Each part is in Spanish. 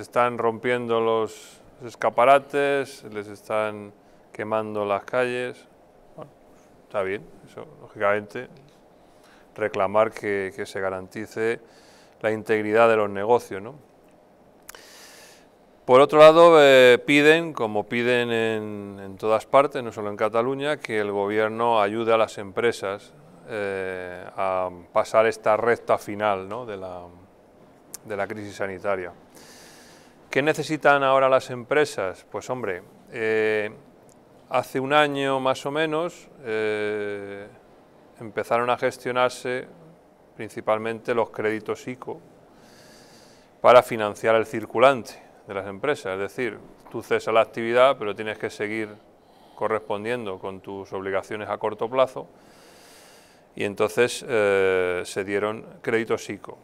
Están rompiendo los escaparates, les están quemando las calles. está bien, eso, lógicamente. Reclamar que, se garantice la integridad de los negocios, Por otro lado, eh, piden, como piden en, todas partes, no solo en Cataluña, que el gobierno ayude a las empresas eh, a pasar esta recta final de la crisis sanitaria. ¿Qué necesitan ahora las empresas? Pues hombre, eh, hace un año más o menos eh, empezaron a gestionarse principalmente los créditos ICO para financiar el circulante de las empresas. Es decir, tú cesas la actividad, pero tienes que seguir correspondiendo con tus obligaciones a corto plazo. Y entonces eh, se dieron créditos ICO.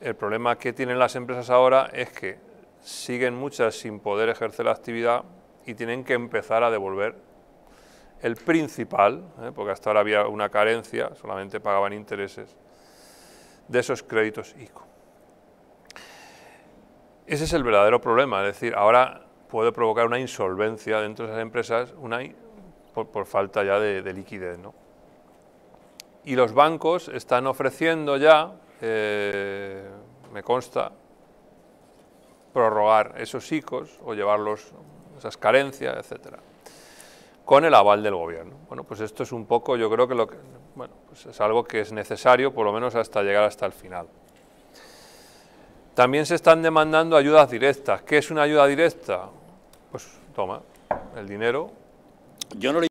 El problema que tienen las empresas ahora es que siguen muchas sin poder ejercer la actividad y tienen que empezar a devolver el principal, ¿eh? porque hasta ahora había una carencia, solamente pagaban intereses de esos créditos ICO. Ese es el verdadero problema, es decir, ahora puede provocar una insolvencia dentro de esas empresas una, por, falta ya de, de liquidez. ¿no? y los bancos están ofreciendo ya, eh, me consta, prorrogar esos ICOs o llevarlos, esas carencias, etcétera, con el aval del gobierno. Bueno, pues esto es un poco, yo creo que, lo bueno, pues es algo que es necesario, por lo menos hasta llegar hasta el final. También se están demandando ayudas directas. ¿Qué es una ayuda directa? Pues toma, el dinero. Yo no le